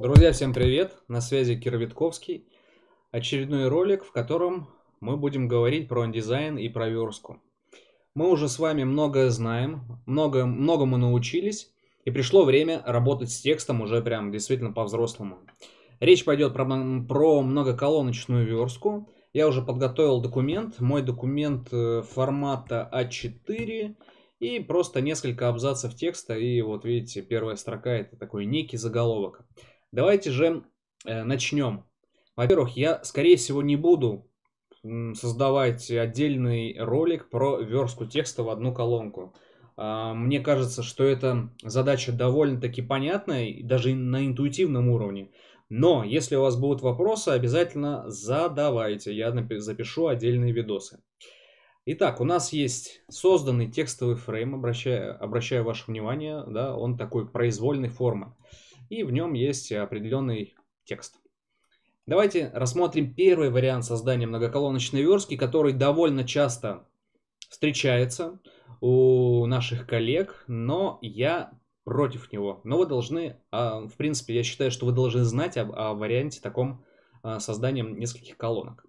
Друзья, всем привет! На связи Кир Витковский. Очередной ролик, в котором мы будем говорить про дизайн и про верстку. Мы уже с вами многое знаем, много, многому научились, и пришло время работать с текстом уже прям действительно по-взрослому. Речь пойдет про, про многоколоночную верстку. Я уже подготовил документ. Мой документ э, формата А4 и просто несколько абзацев текста. И вот видите, первая строка это такой некий заголовок. Давайте же э, начнем. Во-первых, я, скорее всего, не буду создавать отдельный ролик про верстку текста в одну колонку. А, мне кажется, что эта задача довольно-таки понятная, даже на интуитивном уровне. Но если у вас будут вопросы, обязательно задавайте. Я запишу отдельные видосы. Итак, у нас есть созданный текстовый фрейм, обращаю, обращаю ваше внимание, да, он такой произвольной формы и в нем есть определенный текст. Давайте рассмотрим первый вариант создания многоколоночной верстки, который довольно часто встречается у наших коллег, но я против него. Но вы должны, а, в принципе, я считаю, что вы должны знать о, о варианте таком а, создания нескольких колонок.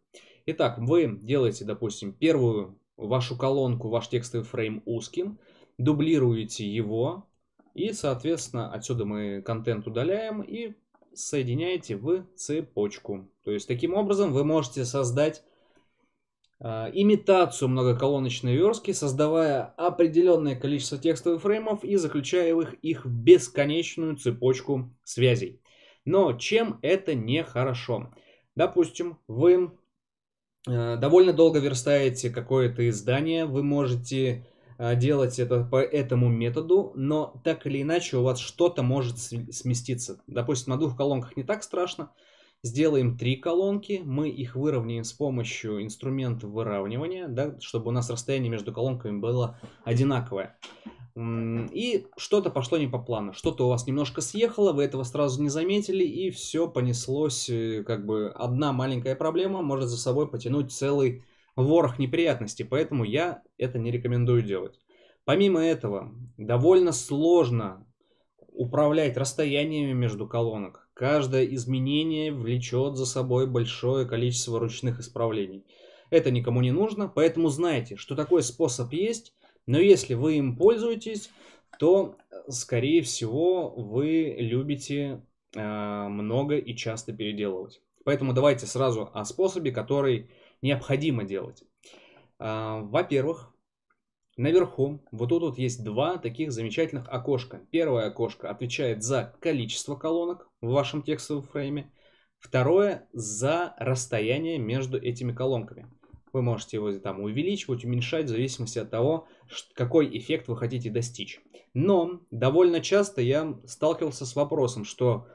Итак, вы делаете, допустим, первую вашу колонку, ваш текстовый фрейм узким, дублируете его, и, соответственно, отсюда мы контент удаляем и соединяете в цепочку. То есть, таким образом вы можете создать э, имитацию многоколоночной верстки, создавая определенное количество текстовых фреймов и заключая их, их в бесконечную цепочку связей. Но чем это не хорошо? Допустим, вы э, довольно долго верстаете какое-то издание, вы можете а, делать это по этому методу, но так или иначе у вас что-то может сместиться. Допустим, на двух колонках не так страшно. Сделаем три колонки, мы их выровняем с помощью инструмента выравнивания, да, чтобы у нас расстояние между колонками было одинаковое. И что-то пошло не по плану, что-то у вас немножко съехало, вы этого сразу не заметили, и все понеслось, э, как бы одна маленькая проблема может за собой потянуть целый ворох неприятностей, поэтому я это не рекомендую делать. Помимо этого, довольно сложно управлять расстояниями между колонок. Каждое изменение влечет за собой большое количество ручных исправлений. Это никому не нужно, поэтому знайте, что такой способ есть, но если вы им пользуетесь, то, скорее всего, вы любите э, много и часто переделывать. Поэтому давайте сразу о способе, который необходимо делать. А, во-первых, наверху вот тут вот есть два таких замечательных окошка. Первое окошко отвечает за количество колонок в вашем текстовом фрейме. Второе за расстояние между этими колонками. Вы можете его там увеличивать, уменьшать в зависимости от того, какой эффект вы хотите достичь. Но довольно часто я сталкивался с вопросом, что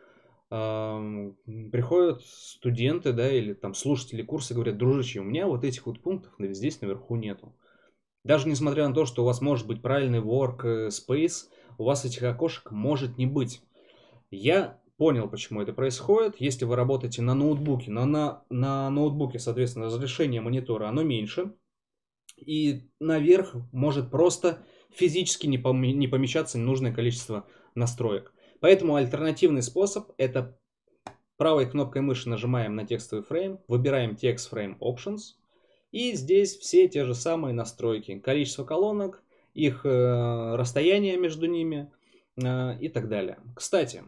приходят студенты, да, или там слушатели курса говорят, дружище, у меня вот этих вот пунктов здесь наверху нету. Даже несмотря на то, что у вас может быть правильный work э, space, у вас этих окошек может не быть. Я понял, почему это происходит. Если вы работаете на ноутбуке, но на, на ноутбуке, соответственно, разрешение монитора, оно меньше. И наверх может просто физически не, пом не помещаться нужное количество настроек. Поэтому альтернативный способ это правой кнопкой мыши нажимаем на текстовый фрейм, выбираем текст Frame Options. И здесь все те же самые настройки. Количество колонок, их э, расстояние между ними э, и так далее. Кстати,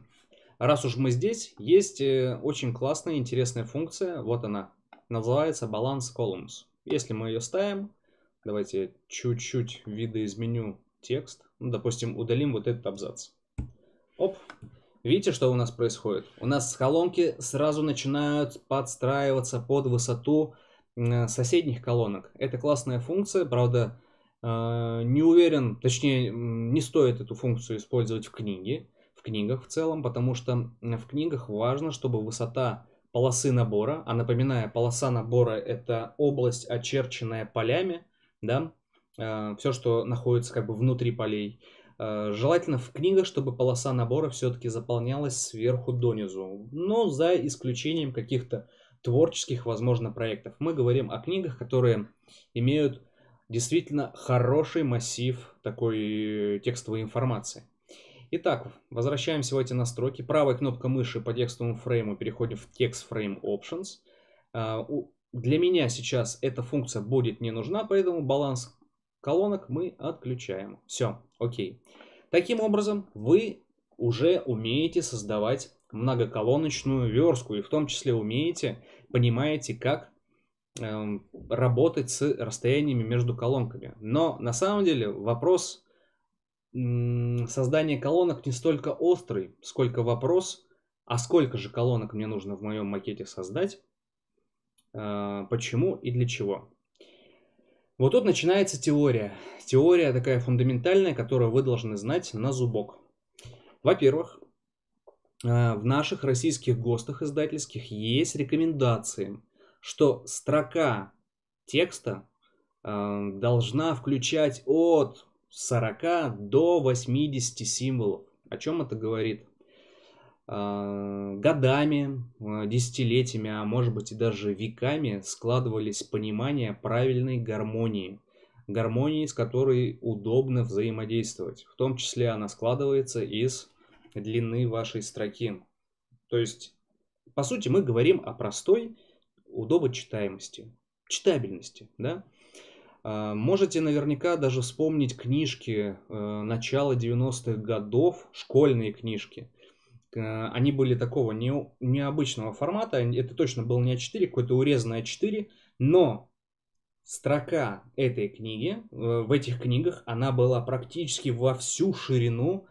раз уж мы здесь, есть э, очень классная, интересная функция. Вот она. Называется Balance Columns. Если мы ее ставим, давайте чуть-чуть видоизменю текст. Ну, допустим, удалим вот этот абзац. Оп. Видите, что у нас происходит? У нас колонки сразу начинают подстраиваться под высоту э, соседних колонок. Это классная функция, правда, э, не уверен, точнее, не стоит эту функцию использовать в книге, в книгах в целом, потому что в книгах важно, чтобы высота полосы набора, а напоминаю, полоса набора это область, очерченная полями, да, э, все, что находится как бы внутри полей, Э, желательно в книгах, чтобы полоса набора все-таки заполнялась сверху донизу, но за исключением каких-то творческих, возможно, проектов. Мы говорим о книгах, которые имеют действительно хороший массив такой э, текстовой информации. Итак, возвращаемся в эти настройки. Правой кнопкой мыши по текстовому фрейму переходим в Text Frame Options. Э, для меня сейчас эта функция будет не нужна, поэтому баланс колонок мы отключаем. Все. Окей. Таким образом, вы уже умеете создавать многоколоночную верстку и в том числе умеете, понимаете, как э, работать с расстояниями между колонками. Но на самом деле вопрос создания колонок не столько острый, сколько вопрос, а сколько же колонок мне нужно в моем макете создать, э, почему и для чего. Вот тут начинается теория. Теория такая фундаментальная, которую вы должны знать на зубок. Во-первых, э, в наших российских ГОСТах издательских есть рекомендации, что строка текста э, должна включать от 40 до 80 символов. О чем это говорит? А, годами, а, десятилетиями, а может быть и даже веками складывались понимания правильной гармонии. Гармонии, с которой удобно взаимодействовать. В том числе она складывается из длины вашей строки. То есть, по сути, мы говорим о простой удобочитаемости, читабельности, да? А, можете наверняка даже вспомнить книжки э, начала 90-х годов, школьные книжки – Э, они были такого не, необычного формата. Это точно был не А4, какое-то урезанное а А4. Но строка этой книги, э, в этих книгах, она была практически во всю ширину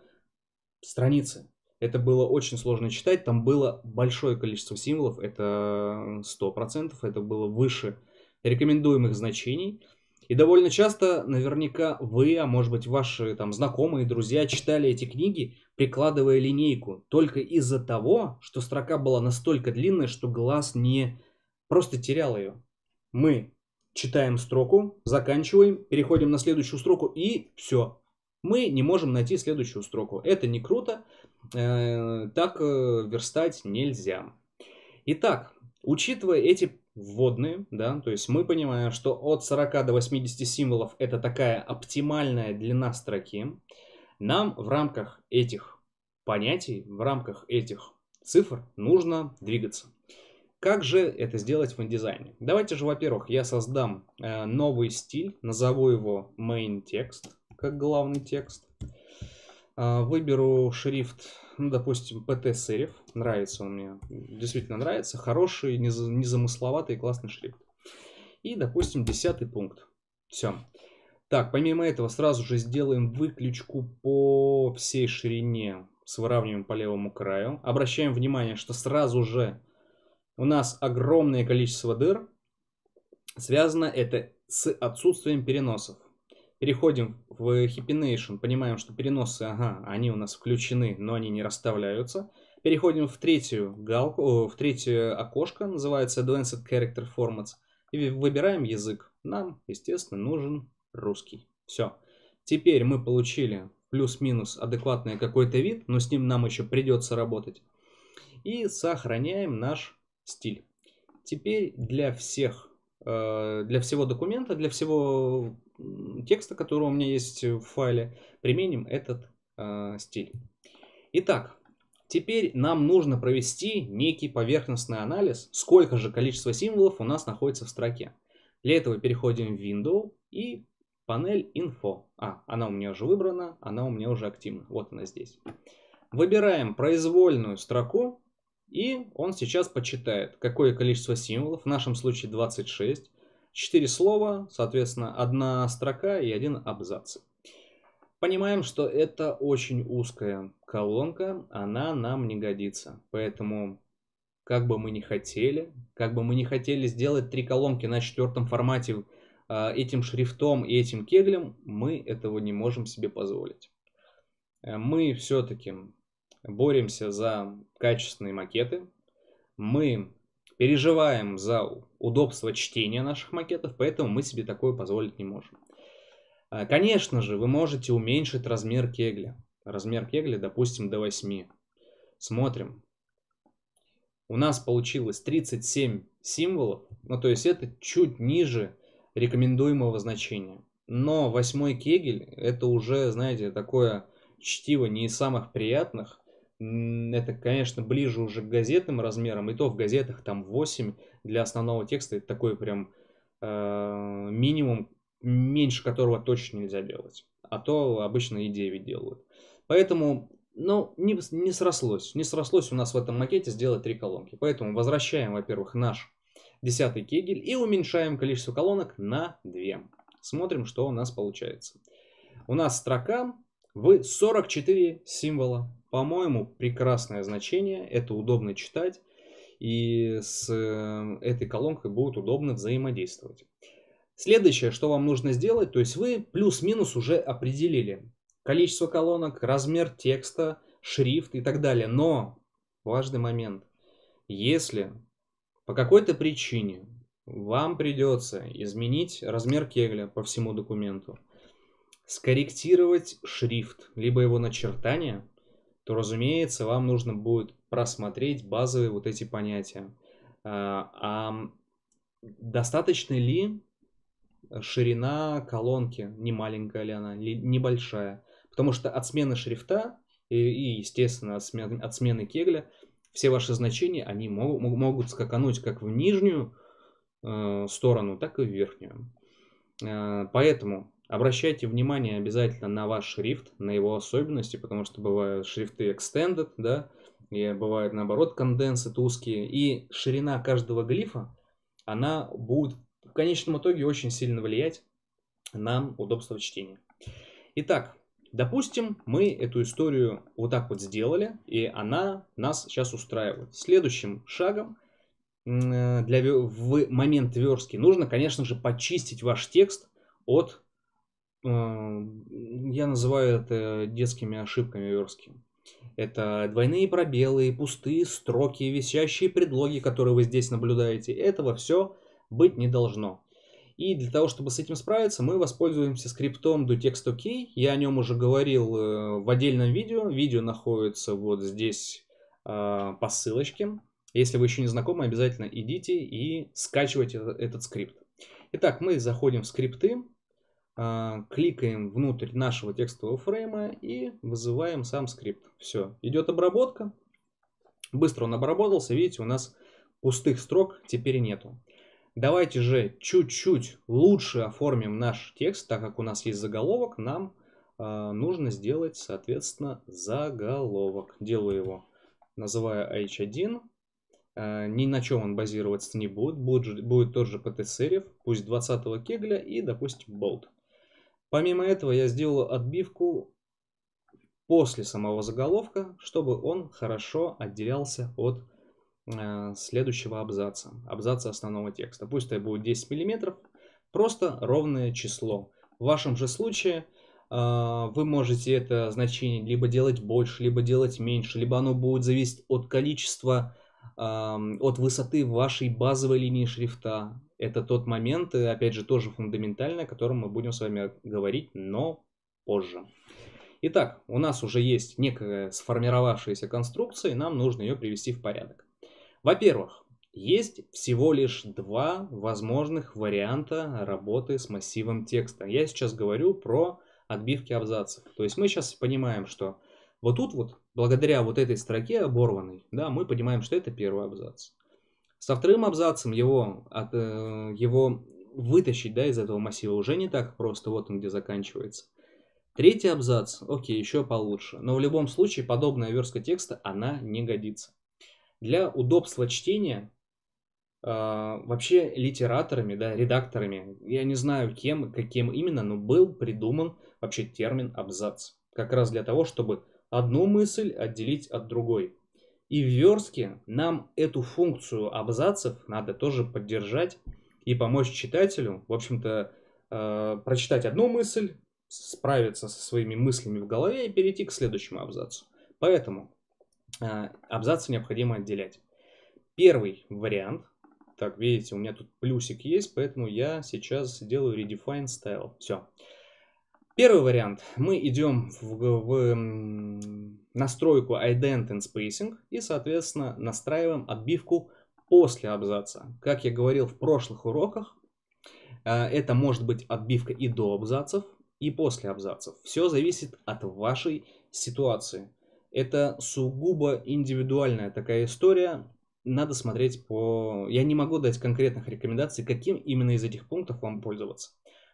страницы. Это было очень сложно читать, там было большое количество символов, это 100%, э, это было выше рекомендуемых значений. И довольно часто, наверняка, вы, а может быть, ваши там знакомые, друзья читали эти книги, прикладывая линейку, только из-за того, что строка была настолько длинная, что глаз не просто терял ее. Мы читаем строку, заканчиваем, переходим на следующую строку и все. Мы не можем найти следующую строку. Это не круто, э, так э, верстать нельзя. Итак, учитывая эти вводные, да, то есть мы понимаем, что от 40 до 80 символов это такая оптимальная длина строки. Нам в рамках этих понятий, в рамках этих цифр нужно двигаться. Как же это сделать в индизайне? Давайте же, во-первых, я создам э, новый стиль, назову его main text, как главный текст. А, выберу шрифт, ну, допустим, PT Serif. Нравится он мне. Действительно нравится. Хороший, незамысловатый, классный шрифт. И, допустим, десятый пункт. Все. Так, помимо этого, сразу же сделаем выключку по всей ширине с выравниванием по левому краю. Обращаем внимание, что сразу же у нас огромное количество дыр. Связано это с отсутствием переносов. Переходим в Hippination, понимаем, что переносы, ага, они у нас включены, но они не расставляются. Переходим в третью галку, в третье окошко, называется Advanced Character Formats. И выбираем язык. Нам, естественно, нужен русский. Все. Теперь мы получили плюс-минус адекватный какой-то вид, но с ним нам еще придется работать. И сохраняем наш стиль. Теперь для всех, э, для всего документа, для всего текста, который у меня есть в файле, применим этот э, стиль. Итак, теперь нам нужно провести некий поверхностный анализ, сколько же количество символов у нас находится в строке. Для этого переходим в Window и панель Info. А, она у меня уже выбрана, она у меня уже активна. Вот она здесь. Выбираем произвольную строку, и он сейчас почитает, какое количество символов, в нашем случае 26, Четыре слова, соответственно, одна строка и один абзац. Понимаем, что это очень узкая колонка, она нам не годится. Поэтому, как бы мы ни хотели, как бы мы ни хотели сделать три колонки на четвертом формате а, этим шрифтом и этим кеглем, мы этого не можем себе позволить. Э, мы все-таки боремся за качественные макеты, мы переживаем за удобства чтения наших макетов, поэтому мы себе такое позволить не можем. А, конечно же, вы можете уменьшить размер кегля. Размер кегля, допустим, до 8. Смотрим. У нас получилось 37 символов, ну то есть это чуть ниже рекомендуемого значения. Но восьмой кегель это уже, знаете, такое чтиво не из самых приятных. Это, конечно, ближе уже к газетным размерам, и то в газетах там 8 для основного текста это такой прям э, минимум, меньше которого точно нельзя делать. А то обычно и 9 делают. Поэтому, ну, не, не срослось. Не срослось у нас в этом макете сделать три колонки. Поэтому возвращаем, во-первых, наш десятый кегель и уменьшаем количество колонок на 2. Смотрим, что у нас получается. У нас строка в 44 символа. По-моему, прекрасное значение. Это удобно читать и с э, этой колонкой будет удобно взаимодействовать. Следующее, что вам нужно сделать, то есть вы плюс-минус уже определили количество колонок, размер текста, шрифт и так далее. Но, важный момент, если по какой-то причине вам придется изменить размер кегля по всему документу, скорректировать шрифт, либо его начертание, то, разумеется, вам нужно будет просмотреть базовые вот эти понятия. А достаточно ли ширина колонки, не маленькая ли она, небольшая? Потому что от смены шрифта и, естественно, от смены, от смены кегля все ваши значения, они могут, могут скакануть как в нижнюю э, сторону, так и в верхнюю. Э, поэтому Обращайте внимание обязательно на ваш шрифт, на его особенности, потому что бывают шрифты extended, да, и бывают наоборот конденсы узкие, и ширина каждого глифа, она будет в конечном итоге очень сильно влиять на удобство чтения. Итак, допустим, мы эту историю вот так вот сделали, и она нас сейчас устраивает. Следующим шагом для, в момент верстки нужно, конечно же, почистить ваш текст от э, я называю это детскими ошибками верстки. Это двойные пробелы, пустые строки, висящие предлоги, которые вы здесь наблюдаете. Этого все быть не должно. И для того, чтобы с этим справиться, мы воспользуемся скриптом DoTextOK. Я о нем уже говорил э, в отдельном видео. Видео находится вот здесь а, по ссылочке. Если вы еще не знакомы, обязательно идите и скачивайте этот скрипт. Итак, мы заходим в скрипты. А, кликаем внутрь нашего текстового фрейма и вызываем сам скрипт. Все, идет обработка. Быстро он обработался. Видите, у нас пустых строк теперь нету. Давайте же чуть-чуть лучше оформим наш текст, так как у нас есть заголовок, нам э, нужно сделать, соответственно, заголовок. Делаю его, называю h1. Э, а, ни на чем он базироваться не будет, будет, будет тот же pt serif, пусть 20 кегля и, допустим, болт. Помимо этого я сделал отбивку после самого заголовка, чтобы он хорошо отделялся от э, следующего абзаца, абзаца основного текста. Пусть это будет 10 мм, просто ровное число. В вашем же случае э, вы можете это значение либо делать больше, либо делать меньше, либо оно будет зависеть от количества, э, от высоты вашей базовой линии шрифта, это тот момент, опять же, тоже фундаментальный, о котором мы будем с вами говорить, но позже. Итак, у нас уже есть некая сформировавшаяся конструкция, и нам нужно ее привести в порядок. Во-первых, есть всего лишь два возможных варианта работы с массивом текста. Я сейчас говорю про отбивки абзацев. То есть мы сейчас понимаем, что вот тут вот, благодаря вот этой строке оборванной, да, мы понимаем, что это первый абзац. Со вторым абзацем его, от, э, его вытащить да, из этого массива уже не так просто, вот он где заканчивается. Третий абзац, окей, еще получше. Но в любом случае подобная верстка текста, она не годится. Для удобства чтения э, вообще литераторами, да, редакторами, я не знаю кем, каким именно, но был придуман вообще термин абзац. Как раз для того, чтобы одну мысль отделить от другой. И в верстке нам эту функцию абзацев надо тоже поддержать и помочь читателю, в общем-то, э, прочитать одну мысль, справиться со своими мыслями в голове и перейти к следующему абзацу. Поэтому э, абзацы необходимо отделять. Первый вариант. Так, видите, у меня тут плюсик есть, поэтому я сейчас делаю redefine style. Все. Первый вариант. Мы идем в, в настройку Ident and Spacing и, соответственно, настраиваем отбивку после абзаца. Как я говорил в прошлых уроках, э, это может быть отбивка и до абзацев, и после абзацев. Все зависит от вашей ситуации. Это сугубо индивидуальная такая история. Надо смотреть по... Я не могу дать конкретных рекомендаций, каким именно из этих пунктов вам пользоваться.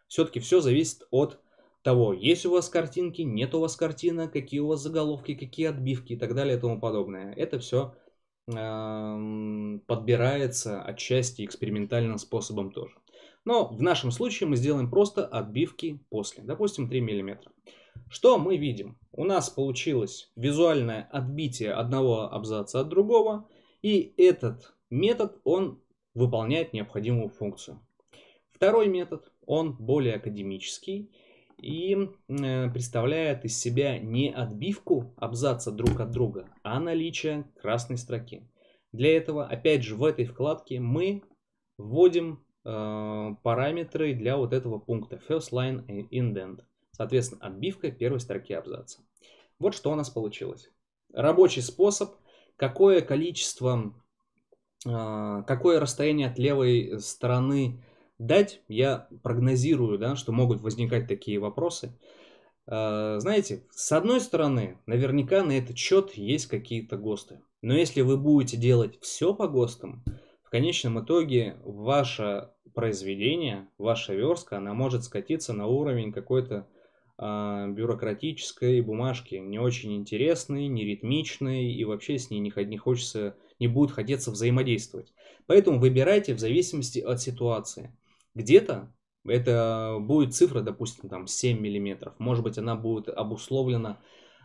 Все-таки все зависит от того, есть у вас картинки, нет у вас картина, какие у вас заголовки, какие отбивки и так далее и тому подобное. Это все э, подбирается отчасти экспериментальным способом тоже. Но в нашем случае мы сделаем просто отбивки после, допустим, 3 мм. Что мы видим? У нас получилось визуальное отбитие одного абзаца от другого, и этот метод, он выполняет необходимую функцию. Второй метод, он более академический, и э, представляет из себя не отбивку абзаца друг от друга, а наличие красной строки. Для этого, опять же, в этой вкладке мы вводим э, параметры для вот этого пункта first line indent. Соответственно, отбивка первой строки абзаца. Вот что у нас получилось. Рабочий способ. Какое количество, э, какое расстояние от левой стороны дать. Я прогнозирую, да, что могут возникать такие вопросы. Э, знаете, с одной стороны, наверняка на этот счет есть какие-то ГОСТы. Но если вы будете делать все по ГОСТам, в конечном итоге ваше произведение, ваша верстка, она может скатиться на уровень какой-то а, бюрократической бумажки, не очень интересной, не ритмичной и вообще с ней не, не хочется, не будет хотеться взаимодействовать. Поэтому выбирайте в зависимости от ситуации. Где-то это будет цифра, допустим, там 7 миллиметров. Может быть, она будет обусловлена,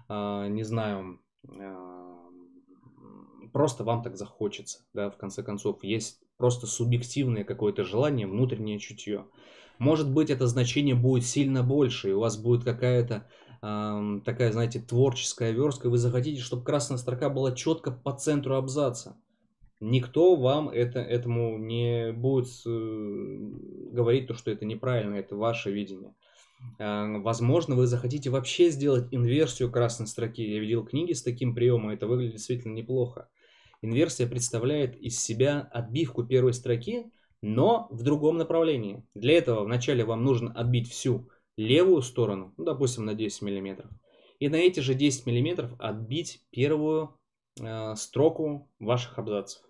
а, не знаю, а, просто вам так захочется, да, в конце концов. Есть просто субъективное какое-то желание, внутреннее чутье. Может быть, это значение будет сильно больше, и у вас будет какая-то такая, знаете, творческая верстка, и вы захотите, чтобы красная строка была четко по центру абзаца. Никто вам это, этому не будет э, говорить, то, что это неправильно, это ваше видение. А, возможно, вы захотите вообще сделать инверсию красной строки. Я видел книги с таким приемом, это выглядит действительно неплохо. Инверсия представляет из себя отбивку первой строки, но в другом направлении. Для этого вначале вам нужно отбить всю левую сторону, ну, допустим, на 10 мм, и на эти же 10 мм отбить первую э, строку ваших абзацев.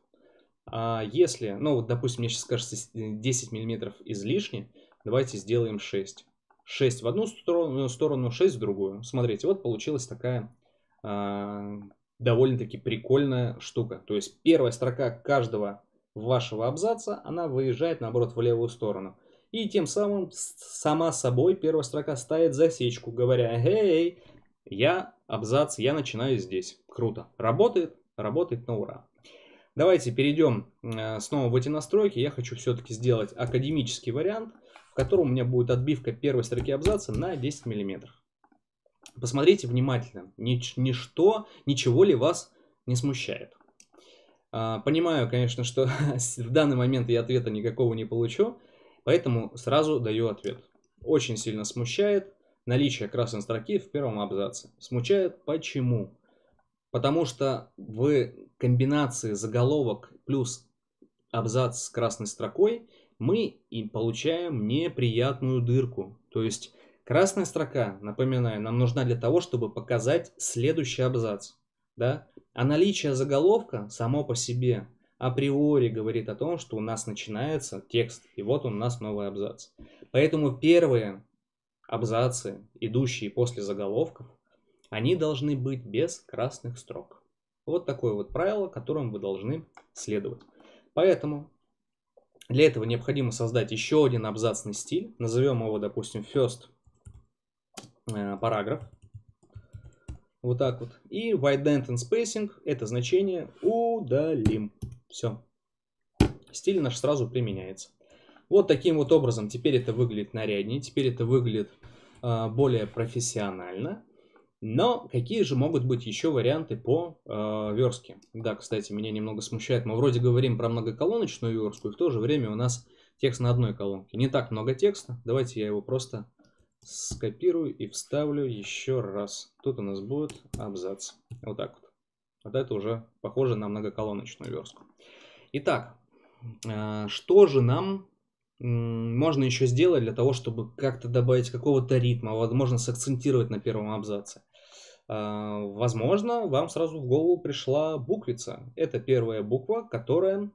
А если, ну вот, допустим, мне сейчас кажется 10 э, миллиметров излишне, давайте сделаем 6. 6 в одну сторону, сторону 6 в другую. Смотрите, вот получилась такая э, довольно-таки прикольная штука. То есть первая строка каждого вашего абзаца, она выезжает, наоборот, в левую сторону. И тем самым сама собой первая строка ставит засечку, говоря, «Эй, я абзац, я начинаю здесь». Круто. Работает? Работает на ура. Давайте перейдем э, снова в эти настройки. Я хочу все-таки сделать академический вариант, в котором у меня будет отбивка первой строки абзаца на 10 мм. Посмотрите внимательно, нич ничто, ничего ли вас не смущает. А, понимаю, конечно, что в данный момент я ответа никакого не получу, поэтому сразу даю ответ. Очень сильно смущает наличие красной строки в первом абзаце. Смущает почему? Потому что в комбинации заголовок плюс абзац с красной строкой мы и получаем неприятную дырку. То есть красная строка, напоминаю, нам нужна для того, чтобы показать следующий абзац. Да? А наличие заголовка само по себе априори говорит о том, что у нас начинается текст, и вот он у нас новый абзац. Поэтому первые абзацы, идущие после заголовков, они должны быть без красных строк. Вот такое вот правило, которым вы должны следовать. Поэтому для этого необходимо создать еще один абзацный стиль. Назовем его, допустим, first э, параграф. Вот так вот. И widedent and spacing это значение удалим. Все. Стиль наш сразу применяется. Вот таким вот образом теперь это выглядит наряднее, теперь это выглядит э, более профессионально. Но какие же могут быть еще варианты по э, верстке? Да, кстати, меня немного смущает. Мы вроде говорим про многоколоночную верстку, и в то же время у нас текст на одной колонке. Не так много текста. Давайте я его просто скопирую и вставлю еще раз. Тут у нас будет абзац. Вот так вот. Вот это уже похоже на многоколоночную верстку. Итак, э, что же нам можно еще сделать для того, чтобы как-то добавить какого-то ритма, возможно, сакцентировать на первом абзаце? А, возможно, вам сразу в голову пришла буквица. Это первая буква, которая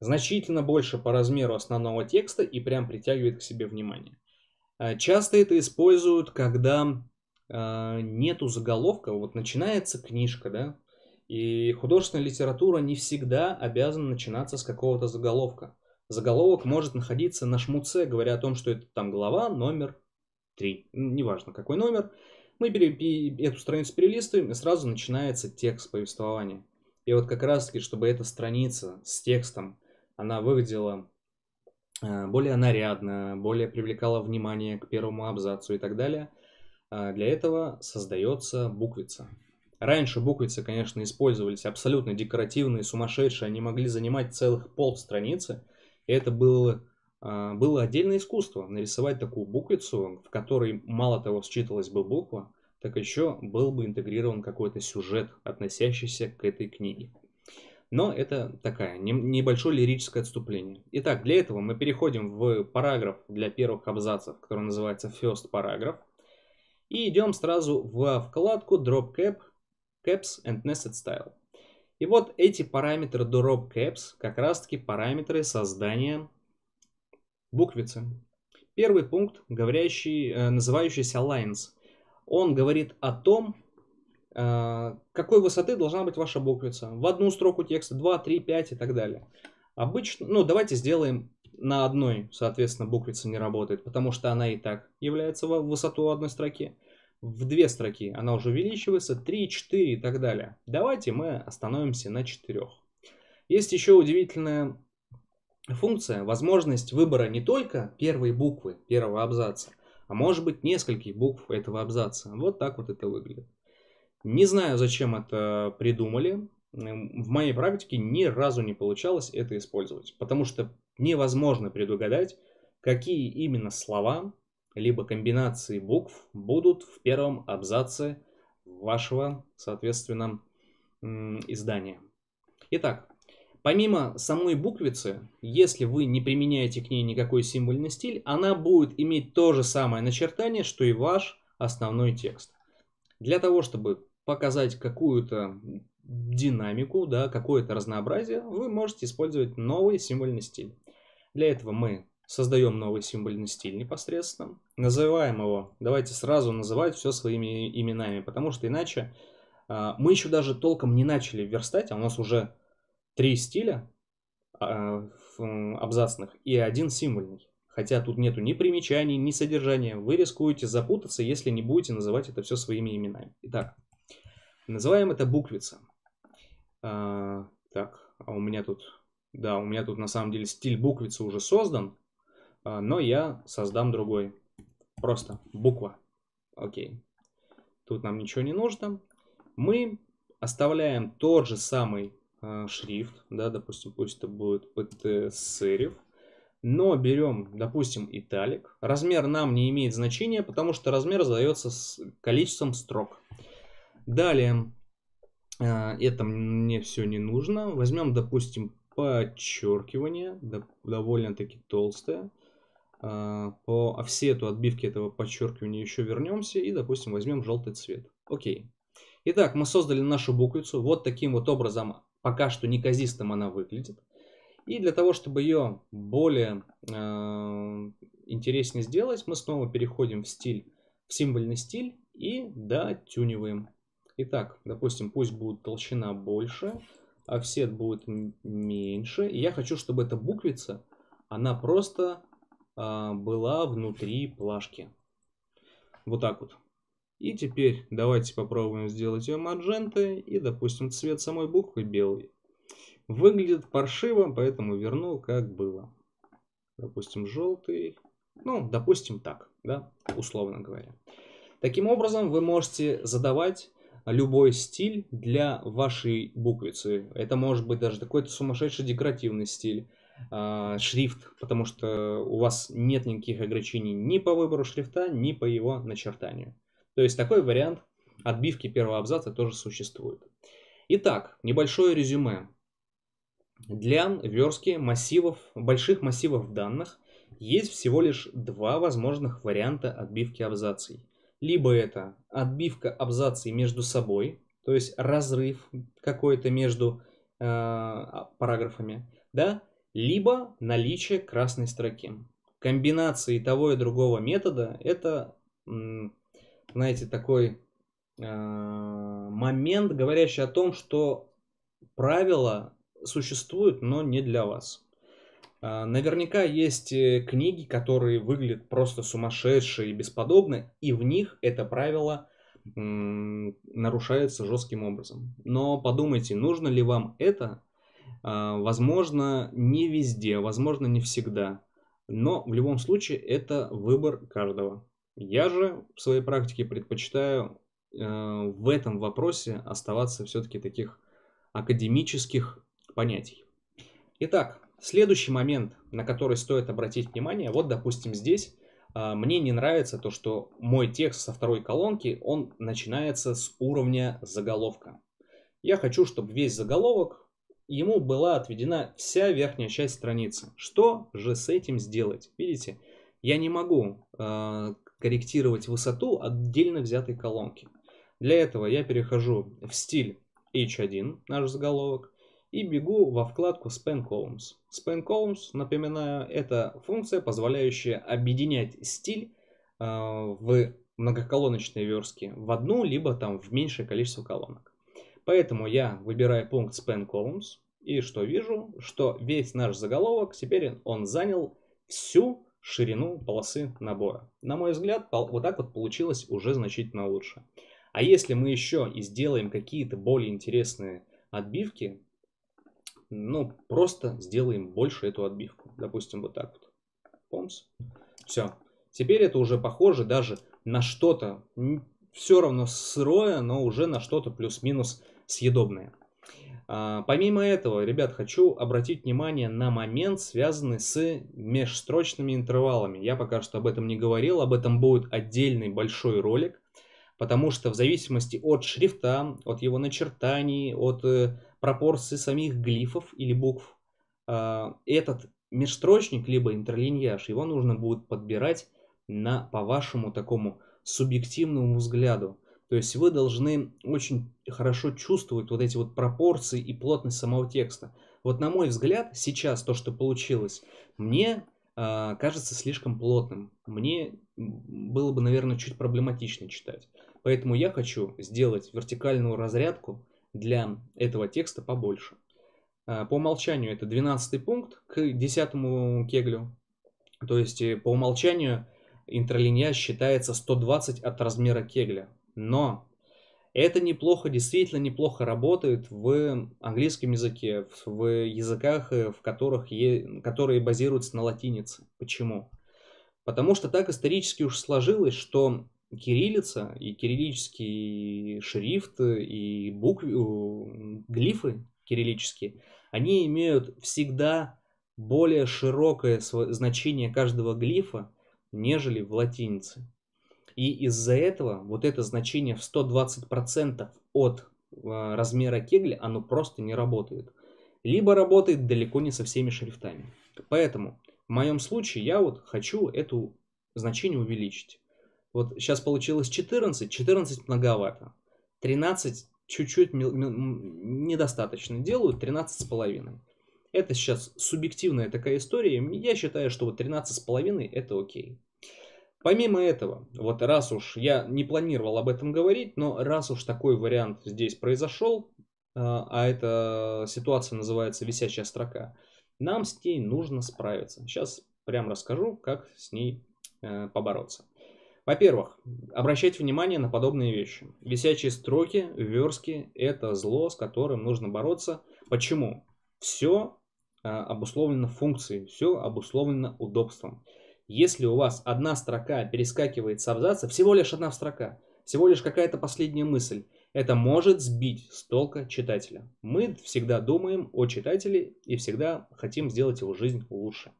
значительно больше по размеру основного текста и прям притягивает к себе внимание. А, часто это используют, когда а, нету заголовка, вот начинается книжка, да, и художественная литература не всегда обязана начинаться с какого-то заголовка. Заголовок может находиться на шмуце, говоря о том, что это там глава номер три, неважно какой номер, мы эту страницу перелистываем, и сразу начинается текст повествования. И вот как раз таки, чтобы эта страница с текстом, она выглядела э, более нарядно, более привлекала внимание к первому абзацу и так далее, э, для этого создается буквица. Раньше буквицы, конечно, использовались абсолютно декоративные, сумасшедшие, они могли занимать целых пол страницы, и это было а, было отдельное искусство нарисовать такую буквицу, в которой мало того считывалась бы буква, так еще был бы интегрирован какой-то сюжет, относящийся к этой книге. Но это такая небольшое лирическое отступление. Итак, для этого мы переходим в параграф для первых абзацев, который называется First Paragraph. И идем сразу в вкладку Drop Cap, Caps and Nested Style. И вот эти параметры Drop Caps как раз таки параметры создания буквицы. Первый пункт, говорящий, э, называющийся lines. Он говорит о том, э, какой высоты должна быть ваша буквица. В одну строку текста, 2, 3, 5 и так далее. Обычно, ну давайте сделаем на одной, соответственно, буквица не работает, потому что она и так является в высоту одной строки. В две строки она уже увеличивается, 3, 4 и так далее. Давайте мы остановимся на четырех. Есть еще удивительная функция – возможность выбора не только первой буквы первого абзаца, а может быть нескольких букв этого абзаца. Вот так вот это выглядит. Не знаю, зачем это придумали. В моей практике ни разу не получалось это использовать, потому что невозможно предугадать, какие именно слова либо комбинации букв будут в первом абзаце вашего, соответственно, издания. Итак, Помимо самой буквицы, если вы не применяете к ней никакой символьный стиль, она будет иметь то же самое начертание, что и ваш основной текст. Для того, чтобы показать какую-то динамику, да, какое-то разнообразие, вы можете использовать новый символьный стиль. Для этого мы создаем новый символьный стиль непосредственно, называем его, давайте сразу называть все своими именами, потому что иначе а, мы еще даже толком не начали верстать, а у нас уже три стиля а, абзацных и один символьный. Хотя тут нету ни примечаний, ни содержания. Вы рискуете запутаться, если не будете называть это все своими именами. Итак, называем это буквица. А, так, а у меня тут... Да, у меня тут на самом деле стиль буквицы уже создан, а, но я создам другой. Просто буква. Окей. Тут нам ничего не нужно. Мы оставляем тот же самый а, шрифт, да, допустим, пусть это будет PT serif, но берем, допустим, италик. Размер нам не имеет значения, потому что размер задается с количеством строк. Далее, а, это мне все не нужно. Возьмем, допустим, подчеркивание, довольно-таки толстое. А, по офсету отбивки этого подчеркивания еще вернемся и, допустим, возьмем желтый цвет. Окей. Итак, мы создали нашу буквицу. Вот таким вот образом пока что неказистым она выглядит. И для того, чтобы ее более э, интереснее сделать, мы снова переходим в стиль, в символьный стиль и дотюниваем. Итак, допустим, пусть будет толщина больше, офсет будет меньше. И я хочу, чтобы эта буквица, она просто э, была внутри плашки. Вот так вот. И теперь давайте попробуем сделать ее маджента и, допустим, цвет самой буквы белый. Выглядит паршиво, поэтому верну как было. Допустим, желтый. Ну, допустим, так, да, условно говоря. Таким образом, вы можете задавать любой стиль для вашей буквицы. Это может быть даже какой-то сумасшедший декоративный стиль, а, шрифт, потому что у вас нет никаких ограничений ни по выбору шрифта, ни по его начертанию. То есть такой вариант отбивки первого абзаца тоже существует. Итак, небольшое резюме. Для верстки массивов, больших массивов данных есть всего лишь два возможных варианта отбивки абзаций. Либо это отбивка абзаций между собой, то есть разрыв какой-то между э, а, параграфами, да, либо наличие красной строки. Комбинации того и другого метода это знаете, такой э, момент, говорящий о том, что правила существуют, но не для вас. Э, наверняка есть э, книги, которые выглядят просто сумасшедшие и бесподобно, и в них это правило э, нарушается жестким образом. Но подумайте, нужно ли вам это? Э, возможно, не везде, возможно, не всегда. Но в любом случае это выбор каждого. Я же в своей практике предпочитаю э, в этом вопросе оставаться все-таки таких академических понятий. Итак, следующий момент, на который стоит обратить внимание, вот, допустим, здесь э, мне не нравится то, что мой текст со второй колонки, он начинается с уровня заголовка. Я хочу, чтобы весь заголовок, ему была отведена вся верхняя часть страницы. Что же с этим сделать? Видите, я не могу э, корректировать высоту отдельно взятой колонки. Для этого я перехожу в стиль H1, наш заголовок, и бегу во вкладку Span Columns. Span Columns, напоминаю, это функция, позволяющая объединять стиль э, в многоколоночные верстки в одну, либо там в меньшее количество колонок. Поэтому я выбираю пункт Span Columns, и что вижу? Что весь наш заголовок, теперь он занял всю ширину полосы набора. На мой взгляд, вот так вот получилось уже значительно лучше. А если мы еще и сделаем какие-то более интересные отбивки, ну, просто сделаем больше эту отбивку. Допустим, вот так вот. Помс. Все. Теперь это уже похоже даже на что-то, все равно сырое, но уже на что-то плюс-минус съедобное. А, помимо этого, ребят, хочу обратить внимание на момент, связанный с межстрочными интервалами. Я пока что об этом не говорил, об этом будет отдельный большой ролик, потому что в зависимости от шрифта, от его начертаний, от э, пропорции самих глифов или букв, а, этот межстрочник, либо интерлиньяж, его нужно будет подбирать на, по вашему такому субъективному взгляду. То есть вы должны очень хорошо чувствовать вот эти вот пропорции и плотность самого текста. Вот на мой взгляд, сейчас то, что получилось, мне э, кажется слишком плотным. Мне было бы, наверное, чуть проблематично читать. Поэтому я хочу сделать вертикальную разрядку для этого текста побольше. А, по умолчанию это 12 пункт к 10 кеглю. То есть э, по умолчанию интролиния считается 120 от размера кегля. Но это неплохо, действительно неплохо работает в английском языке, в языках, э, в которых е... которые базируются на латинице. Почему? Потому что так исторически уж сложилось, что кириллица и кириллический шрифт э, и буквы, глифы кириллические, они имеют всегда более широкое значение каждого глифа, нежели в латинице. И из-за этого вот это значение в 120% от а, размера кегля, оно просто не работает. Либо работает далеко не со всеми шрифтами. Поэтому в моем случае я вот хочу эту значение увеличить. Вот сейчас получилось 14, 14 многовато. 13 чуть-чуть недостаточно делаю, половиной. Это сейчас субъективная такая история. Я считаю, что вот 13 с половиной это окей. Помимо этого, вот раз уж я не планировал об этом говорить, но раз уж такой вариант здесь произошел, а, а эта ситуация называется висячая строка, нам с ней нужно справиться. Сейчас прям расскажу, как с ней э, побороться. Во-первых, обращайте внимание на подобные вещи. Висячие строки, верстки – это зло, с которым нужно бороться. Почему? Все э, обусловлено функцией, все обусловлено удобством. Если у вас одна строка перескакивает с абзаца, всего лишь одна строка, всего лишь какая-то последняя мысль, это может сбить с толка читателя. Мы всегда думаем о читателе и всегда хотим сделать его жизнь лучше.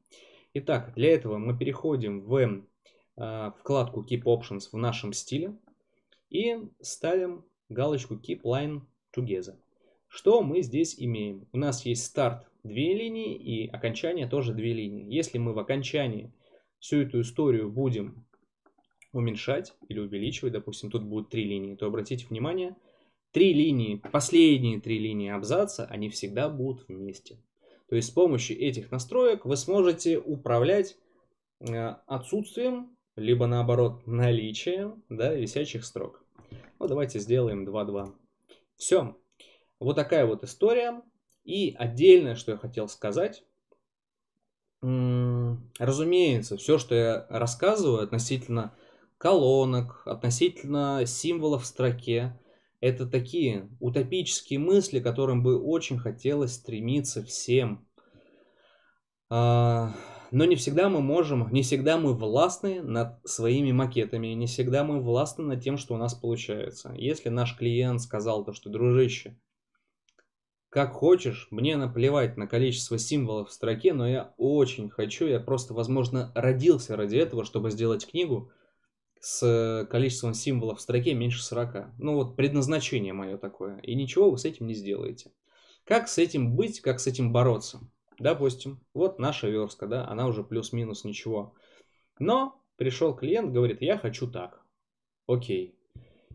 Итак, для этого мы переходим в э, вкладку Keep Options в нашем стиле и ставим галочку Keep Line Together. Что мы здесь имеем? У нас есть старт две линии и окончание тоже две линии. Если мы в окончании всю эту историю будем уменьшать или увеличивать, допустим, тут будут три линии, то обратите внимание, три линии, последние три линии абзаца, они всегда будут вместе. То есть с помощью этих настроек вы сможете управлять э, отсутствием, либо наоборот наличием да, висячих строк. Ну, давайте сделаем 2-2. Все. Вот такая вот история. И отдельное, что я хотел сказать, Разумеется, все, что я рассказываю относительно колонок, относительно символов в строке, это такие утопические мысли, которым бы очень хотелось стремиться всем. А, но не всегда мы можем, не всегда мы властны над своими макетами, не всегда мы властны над тем, что у нас получается. Если наш клиент сказал то, что дружище, как хочешь, мне наплевать на количество символов в строке, но я очень хочу, я просто, возможно, родился ради этого, чтобы сделать книгу с э, количеством символов в строке меньше 40. Ну вот предназначение мое такое. И ничего вы с этим не сделаете. Как с этим быть, как с этим бороться? Допустим, вот наша верстка, да, она уже плюс-минус ничего. Но пришел клиент, говорит, я хочу так. Окей,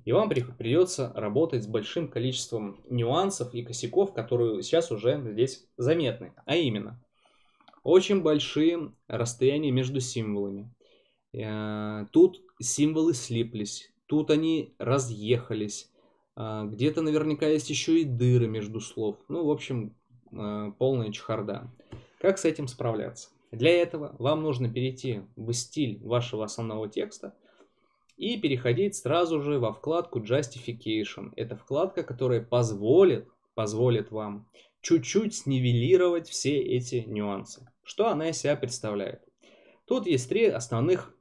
и вам придется работать с большим количеством нюансов и косяков, которые сейчас уже здесь заметны. А именно, очень большие расстояния между символами. Э, тут символы слиплись, тут они разъехались. Э, где-то наверняка есть еще и дыры между слов. Ну, в общем, э, полная чехарда. Как с этим справляться? Для этого вам нужно перейти в стиль вашего основного текста – и переходить сразу же во вкладку Justification. Это вкладка, которая позволит, позволит вам чуть-чуть снивелировать все эти нюансы. Что она из себя представляет? Тут есть три основных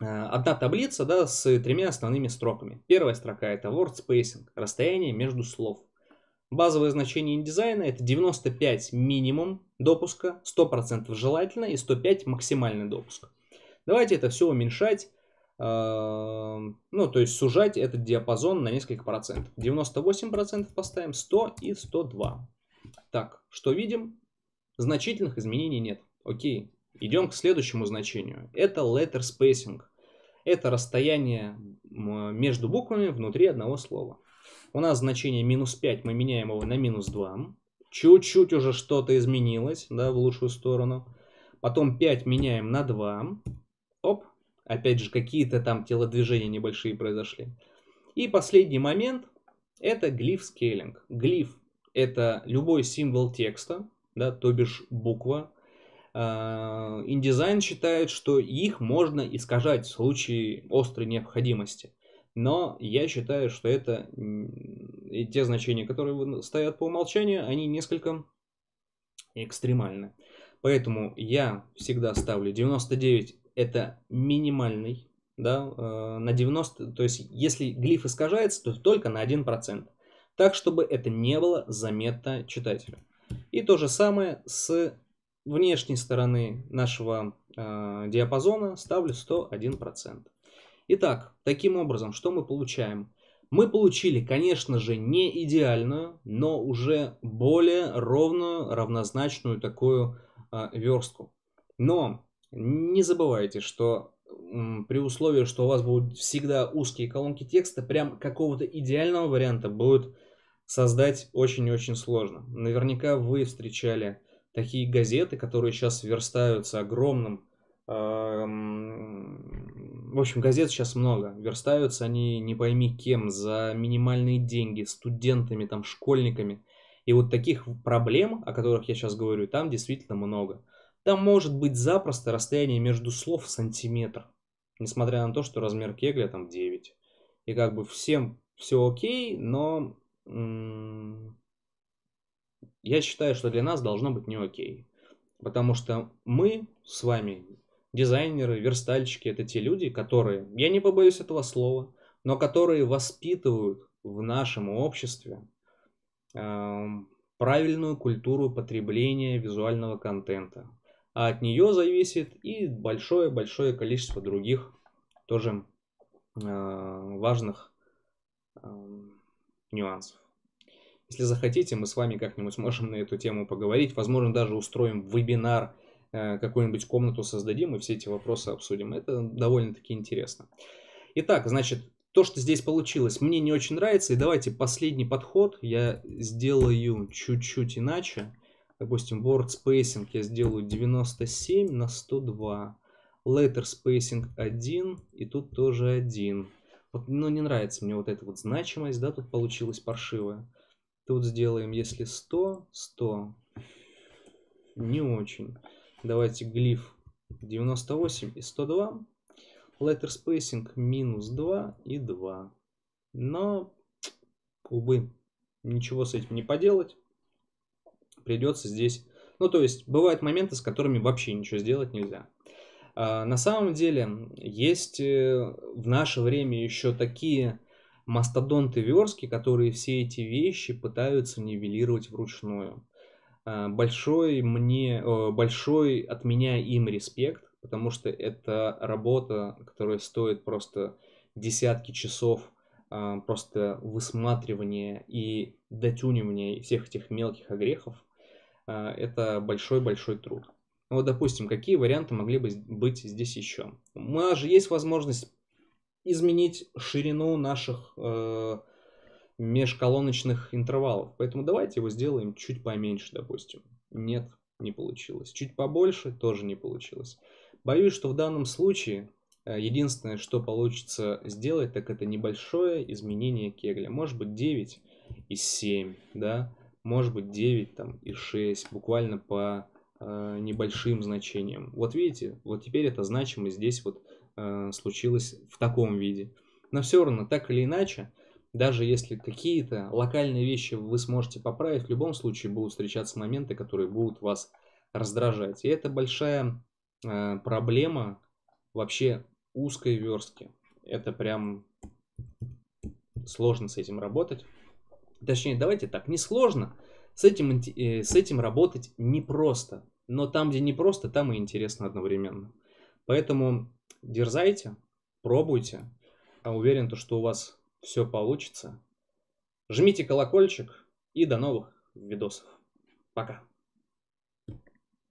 э, одна таблица да, с тремя основными строками. Первая строка это word spacing, расстояние между слов. Базовое значение индизайна это 95 минимум допуска, 100% желательно и 105 максимальный допуск. Давайте это все уменьшать Эм, ну, то есть сужать этот диапазон на несколько процентов. 98% поставим, 100 и 102. Так, что видим? Значительных изменений нет. Окей, идем к следующему значению. Это letter spacing. Это расстояние между буквами внутри одного слова. У нас значение минус 5, мы меняем его на минус 2. Чуть-чуть уже что-то изменилось, да, в лучшую сторону. Потом 5 меняем на 2. Опять же, какие-то там телодвижения небольшие произошли. И последний момент – это глиф скейлинг. Глиф – это любой символ текста, да, то бишь буква. А, индизайн считает, что их можно искажать в случае острой необходимости. Но я считаю, что это и те значения, которые стоят по умолчанию, они несколько экстремальны. Поэтому я всегда ставлю 99 это минимальный, да, э, на 90, то есть если глиф искажается, то только на 1%, так, чтобы это не было заметно читателю. И то же самое с внешней стороны нашего э, диапазона ставлю 101%. Итак, таким образом, что мы получаем? Мы получили, конечно же, не идеальную, но уже более ровную, равнозначную такую э, верстку. Но не забывайте, что при условии, что у вас будут всегда узкие колонки текста, прям какого-то идеального варианта будет создать очень-очень сложно. Наверняка вы встречали такие газеты, которые сейчас верстаются огромным... А, в общем, газет сейчас много. Верстаются они не пойми кем, за минимальные деньги, студентами, там, школьниками. И вот таких проблем, о которых я сейчас говорю, там действительно много. Там может быть запросто расстояние между слов сантиметр, несмотря на то, что размер кегля там 9. И как бы всем все окей, но я считаю, что для нас должно быть не окей. Потому что мы с вами, дизайнеры, верстальщики, это те люди, которые, я не побоюсь этого слова, но которые воспитывают в нашем обществе э, правильную культуру потребления визуального контента. А от нее зависит и большое-большое количество других тоже э, важных э, нюансов. Если захотите, мы с вами как-нибудь сможем на эту тему поговорить. Возможно, даже устроим вебинар, э, какую-нибудь комнату создадим и все эти вопросы обсудим. Это довольно-таки интересно. Итак, значит, то, что здесь получилось, мне не очень нравится. И давайте последний подход я сделаю чуть-чуть иначе. Допустим, word spacing я сделаю 97 на 102. Letter spacing 1 и тут тоже 1. Вот, но ну, не нравится мне вот эта вот значимость, да, тут получилась паршивая. Тут сделаем, если 100, 100. Не очень. Давайте глиф 98 и 102. Letter spacing минус 2 и 2. Но, увы, ничего с этим не поделать придется здесь... Ну, то есть, бывают моменты, с которыми вообще ничего сделать нельзя. А, на самом деле, есть э, в наше время еще такие мастодонты верстки, которые все эти вещи пытаются нивелировать вручную. А, большой, мне, большой от меня им респект, потому что это работа, которая стоит просто десятки часов а, просто высматривания и дотюнивания всех этих мелких огрехов. А, это большой-большой труд. Ну, вот, допустим, какие варианты могли бы быть здесь еще? У нас же есть возможность изменить ширину наших э, межколоночных интервалов. Поэтому давайте его сделаем чуть поменьше, допустим. Нет, не получилось. Чуть побольше тоже не получилось. Боюсь, что в данном случае э, единственное, что получится сделать, так это небольшое изменение кегля. Может быть 9 и 7, да? может быть 9 там, и 6, буквально по э, небольшим значениям. Вот видите, вот теперь это значимо здесь вот э, случилась в таком виде. Но все равно, так или иначе, даже если какие-то локальные вещи вы сможете поправить, в любом случае будут встречаться моменты, которые будут вас раздражать. И это большая э, проблема вообще узкой верстки. Это прям сложно с этим работать. Точнее, давайте так, не сложно. С этим, э, с этим работать непросто. Но там, где непросто, там и интересно одновременно. Поэтому дерзайте, пробуйте. А уверен, то, что у вас все получится. Жмите колокольчик и до новых видосов. Пока.